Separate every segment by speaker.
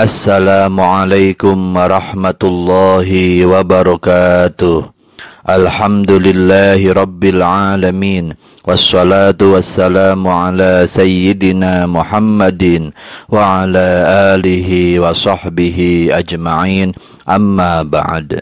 Speaker 1: Assalamualaikum warahmatullahi wabarakatuh Alhamdulillahi rabbil alamin Wassalatu wassalamu ala sayyidina Muhammadin Wa ala alihi wa sahbihi ajma'in Amma ba'd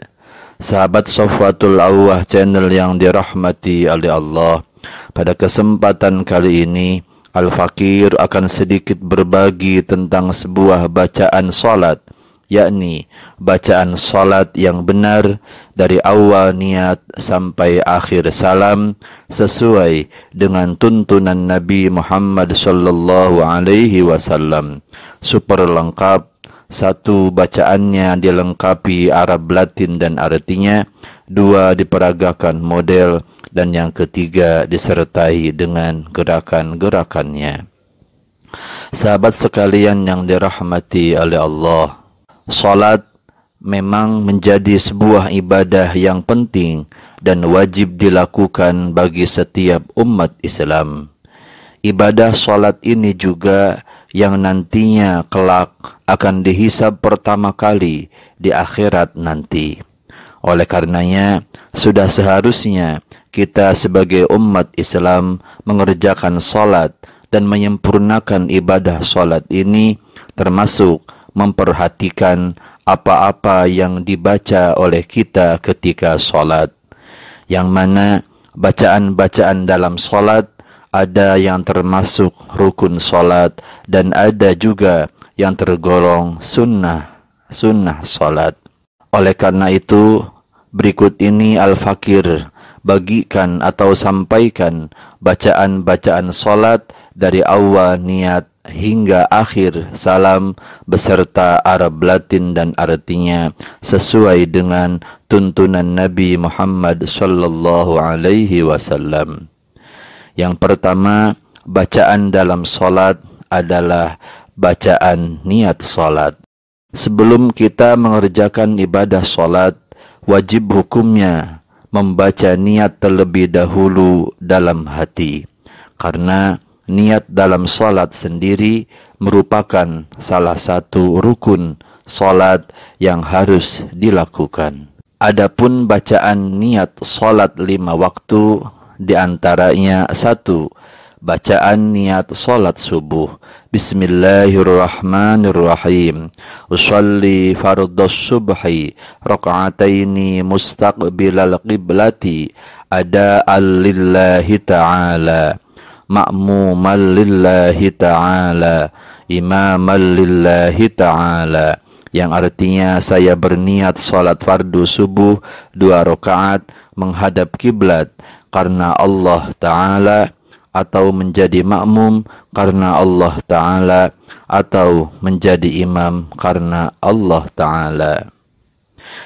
Speaker 1: Sahabat Sofwatul Awwah channel yang dirahmati oleh Allah Pada kesempatan kali ini Al-Fakir akan sedikit berbagi tentang sebuah bacaan salat, yakni bacaan salat yang benar dari awal niat sampai akhir salam sesuai dengan tuntunan Nabi Muhammad sallallahu alaihi wasallam. Super lengkap satu bacaannya dilengkapi Arab Latin dan artinya, dua diperagakan model dan yang ketiga disertai dengan gerakan-gerakannya. Sahabat sekalian yang dirahmati oleh Allah, salat memang menjadi sebuah ibadah yang penting dan wajib dilakukan bagi setiap umat Islam. Ibadah salat ini juga yang nantinya kelak akan dihisab pertama kali di akhirat nanti. Oleh karenanya, sudah seharusnya kita sebagai umat Islam mengerjakan salat dan menyempurnakan ibadah salat ini termasuk memperhatikan apa-apa yang dibaca oleh kita ketika salat. Yang mana bacaan-bacaan dalam salat ada yang termasuk rukun salat dan ada juga yang tergolong sunnah sunnah salat. Oleh karena itu, berikut ini Al-Fakir bagikan atau sampaikan bacaan-bacaan solat dari awal niat hingga akhir salam beserta Arab Latin dan artinya sesuai dengan tuntunan Nabi Muhammad sallallahu alaihi wasallam. Yang pertama, bacaan dalam solat adalah bacaan niat solat. Sebelum kita mengerjakan ibadah solat wajib hukumnya membaca niat terlebih dahulu dalam hati. Karena niat dalam solat sendiri merupakan salah satu rukun solat yang harus dilakukan. Adapun bacaan niat solat lima waktu, diantaranya satu, bacaan niat salat subuh. Bismillahirrahmanirrahim. Usalli fardhas subhi raka'ataini mustaqbilal qiblati ada lillahi ta'ala ma'muman lillahi ta'ala imaman lillahi ta'ala yang artinya saya berniat salat fardu subuh dua rakaat menghadap kiblat karena Allah taala atau menjadi makmum karena Allah Ta'ala atau menjadi imam karena Allah Ta'ala.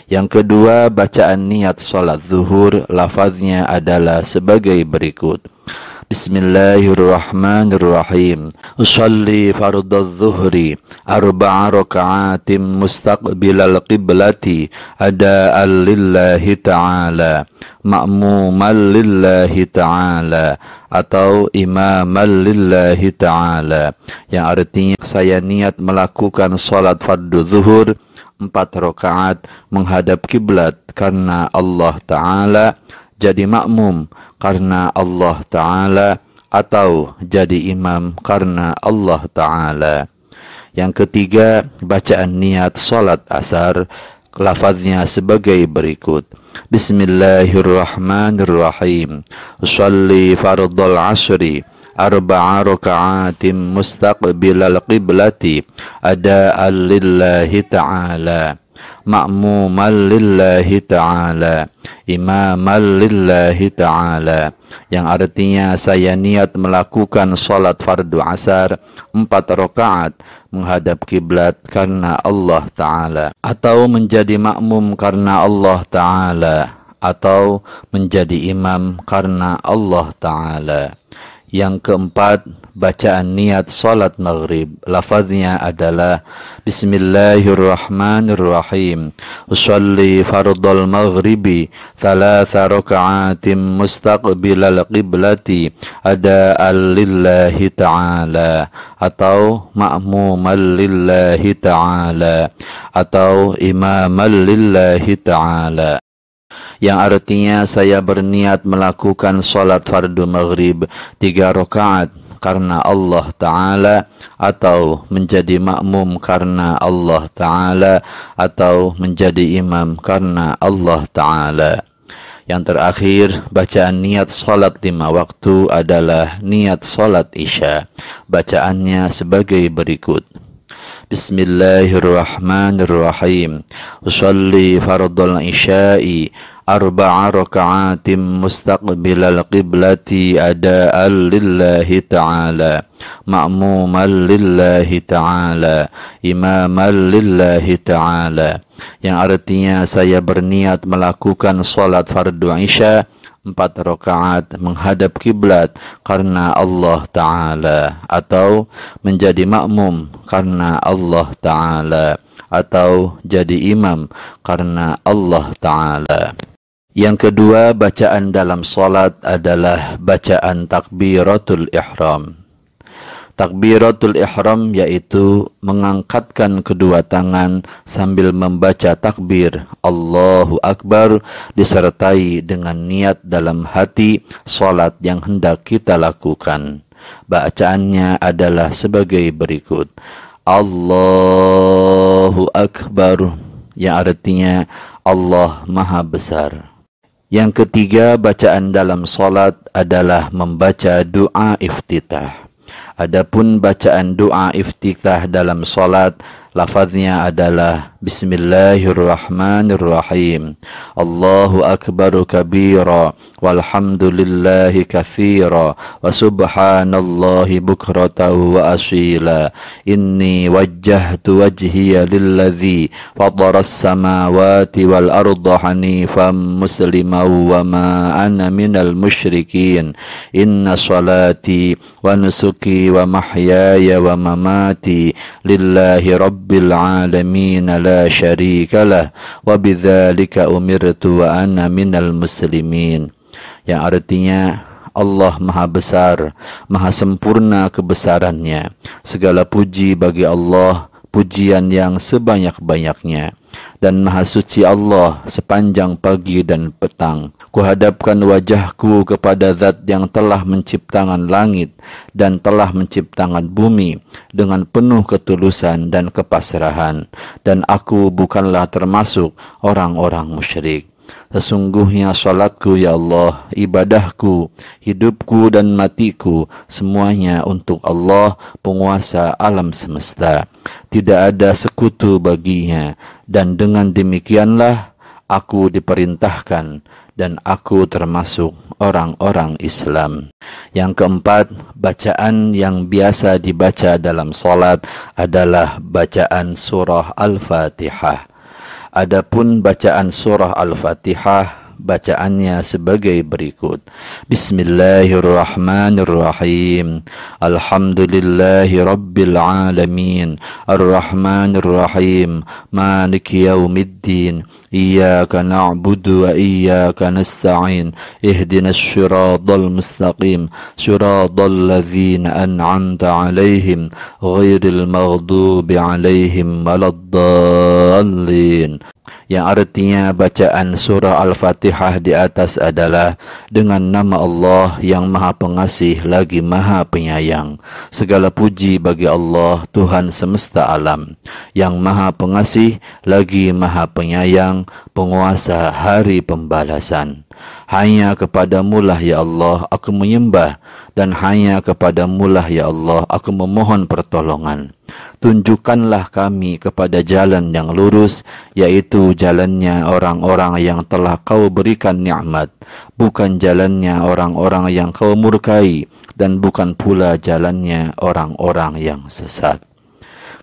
Speaker 1: Yang kedua, bacaan niat sholat zuhur lafaznya adalah sebagai berikut. بسم الله الرحمن الرحيم أصلي فرض الظهر أربع ركعات مستقبل القبلة أداء لله تعالى مأموما لله تعالى atau imam lillahi ta'ala yang artinya saya niat melakukan salat fardu zuhur empat rakaat menghadap kiblat karena Allah taala jadi makmum karena Allah Ta'ala atau jadi imam karena Allah Ta'ala. Yang ketiga, bacaan niat salat asar lafaznya sebagai berikut. Bismillahirrahmanirrahim. Shalli fardal asri arba'a raka'atin mustaqbilal qiblati ada lillahi ta'ala ma'muman lillahi ta'ala imaman lillahi ta'ala yang artinya saya niat melakukan salat fardu asar empat rakaat menghadap kiblat karena Allah taala atau menjadi makmum karena Allah taala atau menjadi imam karena Allah taala yang keempat, bacaan niat salat maghrib. Lafaznya adalah Bismillahirrahmanirrahim. Usalli fardal maghribi thalatha raka'atin mustaqbilal qiblati ada lillahi ta'ala atau ma'muman lillahi ta'ala atau imaman lillahi ta'ala yang artinya saya berniat melakukan salat fardu maghrib tiga rakaat karena Allah Ta'ala atau menjadi makmum karena Allah Ta'ala atau menjadi imam karena Allah Ta'ala. Yang terakhir, bacaan niat salat lima waktu adalah niat salat isya. Bacaannya sebagai berikut. بسم الله الرحمن الرحيم أصلي فرض العشاء arba'a raka'atin mustaqbilal qiblati ada'an lillahi ta'ala ma'muman lillahi ta'ala imaman lillahi ta'ala yang artinya saya berniat melakukan salat fardu isya empat rakaat menghadap kiblat karena Allah Ta'ala atau menjadi makmum karena Allah Ta'ala atau jadi imam karena Allah Ta'ala. Yang kedua, bacaan dalam salat adalah bacaan takbiratul ihram. Takbiratul ihram yaitu mengangkatkan kedua tangan sambil membaca takbir Allahu Akbar disertai dengan niat dalam hati salat yang hendak kita lakukan. Bacaannya adalah sebagai berikut. Allahu Akbar yang artinya Allah Maha Besar. Yang ketiga, bacaan dalam salat adalah membaca doa iftitah. Adapun bacaan doa iftitah dalam salat Lafaznya adalah Bismillahirrahmanirrahim. Allahu akbar kabira walhamdulillahi kathira. wa subhanallahi bukratan wa asila. Inni wajjahtu wajhiya lilladzi fatara as-samawati wal arda hanifan musliman wa ma ana minal musyrikin. Inna salati wa nusuki wa mahyaya wa mamati lillahi rabbil rabbil alamin la syarika lah wa bidzalika umirtu wa ana yang artinya Allah Maha Besar, Maha Sempurna kebesarannya. Segala puji bagi Allah, pujian yang sebanyak-banyaknya. dan Maha Suci Allah sepanjang pagi dan petang. Kuhadapkan wajahku kepada zat yang telah menciptakan langit dan telah menciptakan bumi dengan penuh ketulusan dan kepasrahan. Dan aku bukanlah termasuk orang-orang musyrik. Sesungguhnya salatku ya Allah, ibadahku, hidupku dan matiku semuanya untuk Allah penguasa alam semesta. Tidak ada sekutu baginya, dan dengan demikianlah aku diperintahkan dan aku termasuk orang-orang Islam. Yang keempat, bacaan yang biasa dibaca dalam solat adalah bacaan surah Al-Fatihah. Adapun bacaan surah Al-Fatihah Bacaannya sebagai berikut. Bismillahirrahmanirrahim. Alhamdulillahi rabbil alamin. Arrahmanirrahim. Maliki yaumiddin. Iyaka na'budu wa iyaka nasta'in Ihdina syuradal mustaqim Syuradal أنعمت عليهم غير المغضوب maghdubi ولا الضالين yang artinya bacaan surah Al-Fatihah di atas adalah dengan nama Allah yang Maha Pengasih lagi Maha Penyayang. Segala puji bagi Allah Tuhan semesta alam yang Maha Pengasih lagi Maha Penyayang, penguasa hari pembalasan. Hanya lah ya Allah aku menyembah dan hanya lah ya Allah aku memohon pertolongan. Tunjukkanlah kami kepada jalan yang lurus yaitu jalannya orang-orang yang telah kau berikan nikmat bukan jalannya orang-orang yang kau murkai dan bukan pula jalannya orang-orang yang sesat.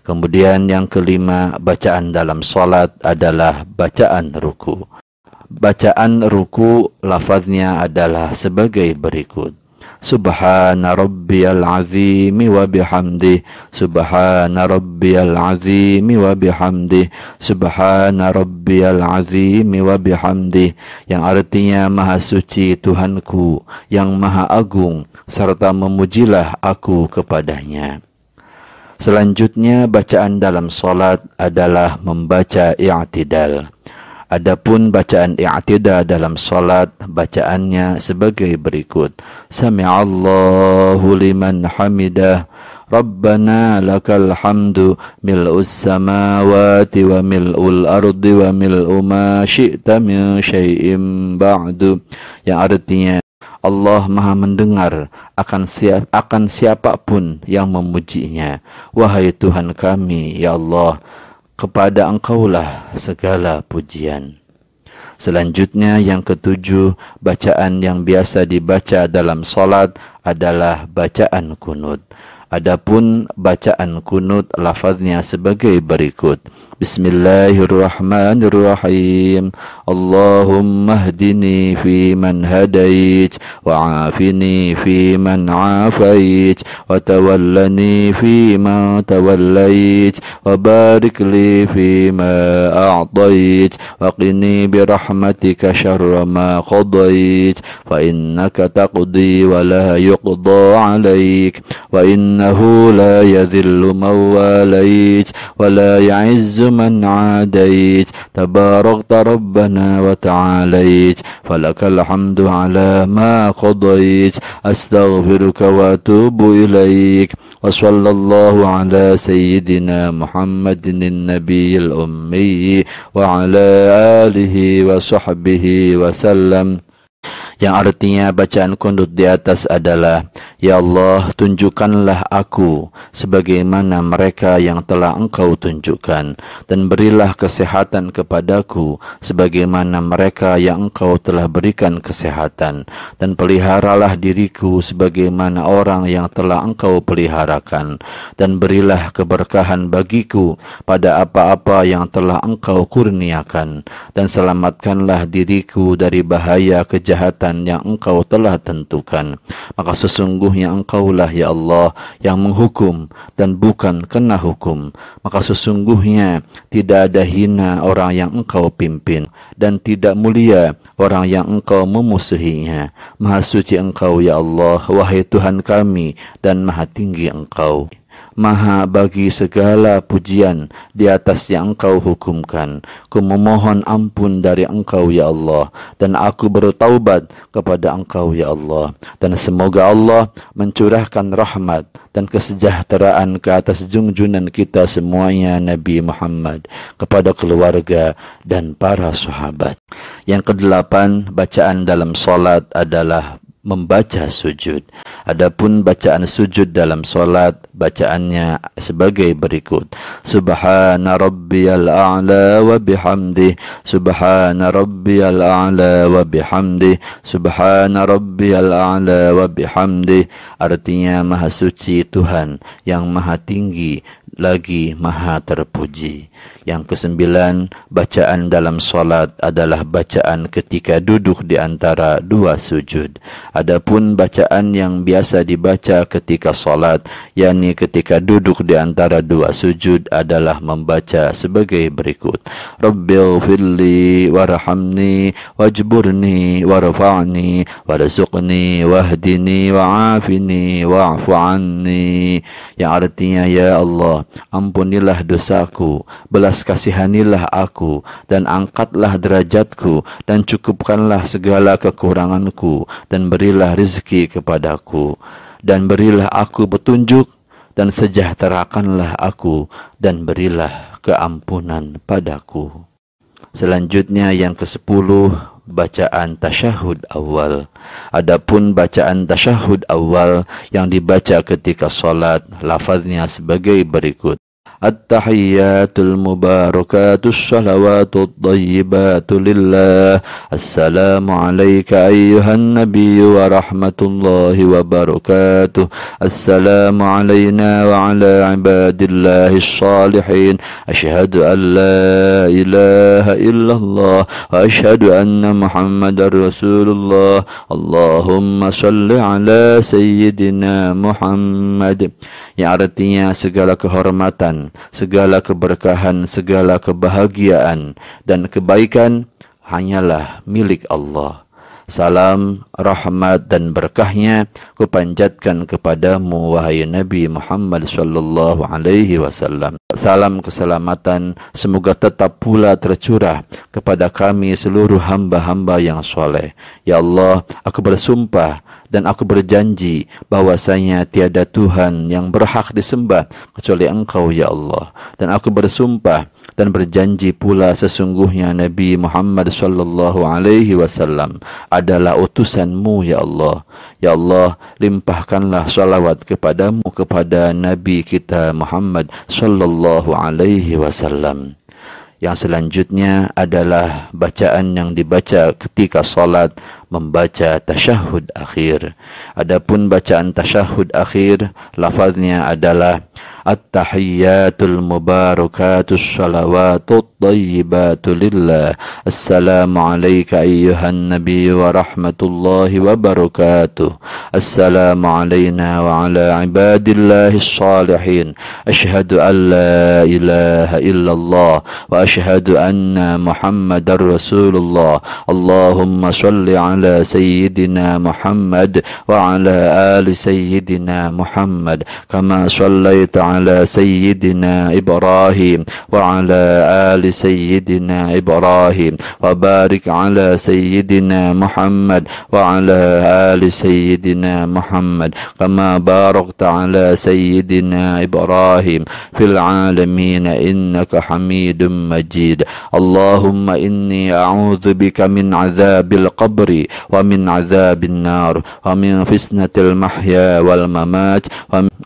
Speaker 1: Kemudian yang kelima bacaan dalam salat adalah bacaan ruku. Bacaan ruku lafaznya adalah sebagai berikut. Subhana rabbiyal azimi wa bihamdi Subhana rabbiyal azimi wa bihamdi Subhana rabbiyal azimi wa bihamdi Yang artinya maha suci Tuhanku yang maha agung Serta memujilah aku kepadanya Selanjutnya bacaan dalam solat adalah membaca i'tidal Adapun bacaan i'tida dalam salat bacaannya sebagai berikut. Sami'allahu liman hamidah. Rabbana lakal hamdu mil'us samawati wa mil'ul ardi wa mil'u ma syi'ta min syai'in ba'du. Yang artinya Allah Maha mendengar akan siap akan siapapun yang memujinya. Wahai Tuhan kami, ya Allah, kepada engkaulah segala pujian. Selanjutnya yang ketujuh, bacaan yang biasa dibaca dalam solat adalah bacaan kunud. Adapun bacaan kunud, lafaznya sebagai berikut. بسم الله الرحمن الرحيم اللهم اهدني فيمن هديت وعافني فيمن عافيت وتولني فيما توليت وبارك لي فيما أعطيت وقني برحمتك شر ما قضيت فإنك تقضي ولا يقضى عليك وإنه لا يذل من واليت ولا يعز من عاديت تباركت ربنا وتعاليت فلك الحمد على ما قضيت أستغفرك وأتوب إليك وصلى الله على سيدنا محمد النبي الأمي وعلى آله وصحبه وسلم yang artinya bacaan kundut di atas adalah Ya Allah tunjukkanlah aku sebagaimana mereka yang telah engkau tunjukkan dan berilah kesehatan kepadaku sebagaimana mereka yang engkau telah berikan kesehatan dan peliharalah diriku sebagaimana orang yang telah engkau peliharakan dan berilah keberkahan bagiku pada apa-apa yang telah engkau kurniakan dan selamatkanlah diriku dari bahaya kejahatan jalan yang engkau telah tentukan. Maka sesungguhnya engkaulah ya Allah yang menghukum dan bukan kena hukum. Maka sesungguhnya tidak ada hina orang yang engkau pimpin dan tidak mulia orang yang engkau memusuhinya. Maha suci engkau ya Allah, wahai Tuhan kami dan maha tinggi engkau. maha bagi segala pujian di atas yang engkau hukumkan. Ku memohon ampun dari engkau, Ya Allah. Dan aku bertaubat kepada engkau, Ya Allah. Dan semoga Allah mencurahkan rahmat dan kesejahteraan ke atas junjunan kita semuanya Nabi Muhammad kepada keluarga dan para sahabat. Yang kedelapan, bacaan dalam solat adalah membaca sujud. Adapun bacaan sujud dalam solat, bacaannya sebagai berikut. Subhana al a'la wa bihamdi. Subhana rabbiyal a'la wa bihamdi. Subhana rabbiyal a'la wa bihamdi. Artinya maha suci Tuhan yang maha tinggi lagi maha terpuji. Yang kesembilan, bacaan dalam solat adalah bacaan ketika duduk di antara dua sujud. Adapun bacaan yang biasa dibaca ketika solat, yakni ketika duduk di antara dua sujud adalah membaca sebagai berikut. Rabbil filli warahamni wajburni warfa'ni warzuqni wahdini wa'afini wa'fu'anni. Yang artinya, Ya Allah, ampunilah dosaku, belas kasihanilah aku, dan angkatlah derajatku, dan cukupkanlah segala kekuranganku, dan berilah rizki kepadaku. Dan berilah aku petunjuk, dan sejahterakanlah aku, dan berilah keampunan padaku. Selanjutnya yang ke-10 bacaan tasyahud awal. Adapun bacaan tasyahud awal yang dibaca ketika salat lafaznya sebagai berikut. التحيات المباركات الصلوات الطيبات لله السلام عليك أيها النبي ورحمة الله وبركاته السلام علينا وعلى عباد الله الصالحين أشهد أن لا إله إلا الله وأشهد أن محمد رسول الله اللهم صل على سيدنا محمد يا artinya segala kehormatan segala keberkahan, segala kebahagiaan dan kebaikan hanyalah milik Allah. Salam, rahmat dan berkahnya kupanjatkan kepadamu wahai Nabi Muhammad sallallahu alaihi wasallam. Salam keselamatan semoga tetap pula tercurah kepada kami seluruh hamba-hamba yang soleh. Ya Allah, aku bersumpah dan aku berjanji bahwasanya tiada Tuhan yang berhak disembah kecuali Engkau ya Allah dan aku bersumpah dan berjanji pula sesungguhnya Nabi Muhammad sallallahu alaihi wasallam adalah utusanmu ya Allah ya Allah limpahkanlah salawat kepadamu kepada Nabi kita Muhammad sallallahu alaihi wasallam yang selanjutnya adalah bacaan yang dibaca ketika salat membaca tasyahud akhir. Adapun bacaan tasyahud akhir lafaznya adalah At-tahiyyatul mubarakatus salawatut tayyibatu lillah. Assalamu ayyuhan nabi wa rahmatullahi wa barakatuh. Assalamu wa ala ibadillahi salihin. Ashhadu an la ilaha illallah wa ashhadu anna Muhammadar Rasulullah. Allahumma salli ala على سيدنا محمد وعلى آل سيدنا محمد كما صليت على سيدنا إبراهيم وعلى آل سيدنا إبراهيم وبارك على سيدنا محمد وعلى آل سيدنا محمد كما باركت على سيدنا إبراهيم في العالمين إنك حميد مجيد اللهم إني أعوذ بك من عذاب القبر ومن عذاب النار ومن فتنة المحيا والmamat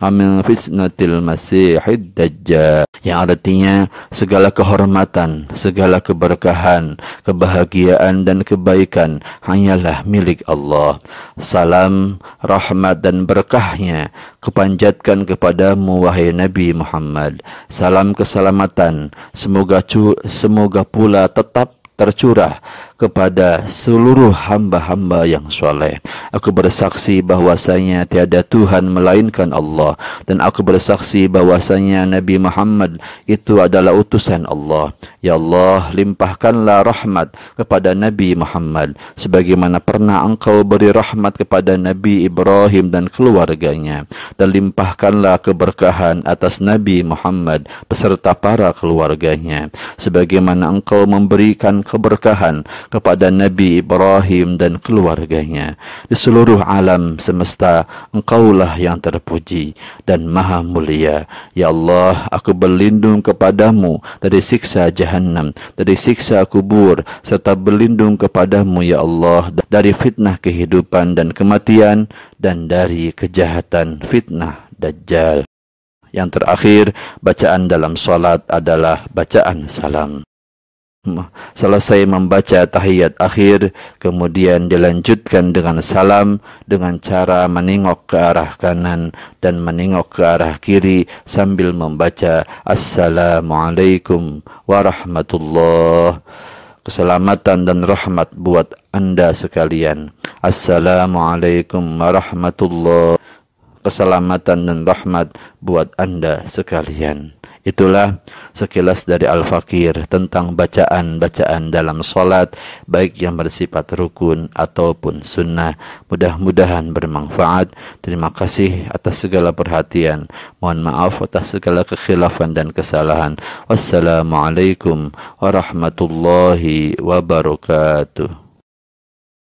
Speaker 1: ومن فتنة المسيح الدجال yang artinya segala kehormatan, segala keberkahan, kebahagiaan dan kebaikan hanyalah milik Allah. Salam, rahmat dan berkahnya kepanjatkan kepadamu wahai Nabi Muhammad. Salam keselamatan, semoga semoga pula tetap tercurah kepada seluruh hamba-hamba yang soleh. Aku bersaksi bahwasanya tiada Tuhan melainkan Allah dan aku bersaksi bahwasanya Nabi Muhammad itu adalah utusan Allah. Ya Allah, limpahkanlah rahmat kepada Nabi Muhammad sebagaimana pernah Engkau beri rahmat kepada Nabi Ibrahim dan keluarganya dan limpahkanlah keberkahan atas Nabi Muhammad beserta para keluarganya sebagaimana Engkau memberikan keberkahan kepada Nabi Ibrahim dan keluarganya. Di seluruh alam semesta, Engkaulah yang terpuji dan maha mulia. Ya Allah, aku berlindung kepadamu dari siksa jahanam, dari siksa kubur, serta berlindung kepadamu ya Allah dari fitnah kehidupan dan kematian dan dari kejahatan fitnah dajjal. Yang terakhir, bacaan dalam salat adalah bacaan salam selesai membaca tahiyat akhir, kemudian dilanjutkan dengan salam dengan cara menengok ke arah kanan dan menengok ke arah kiri sambil membaca Assalamualaikum warahmatullahi Keselamatan dan rahmat buat Anda sekalian. Assalamualaikum warahmatullahi Keselamatan dan rahmat buat Anda sekalian. Itulah sekilas dari Al-Fakir tentang bacaan-bacaan dalam solat, baik yang bersifat rukun ataupun sunnah. Mudah-mudahan bermanfaat. Terima kasih atas segala perhatian. Mohon maaf atas segala kekhilafan dan kesalahan. Wassalamualaikum warahmatullahi wabarakatuh.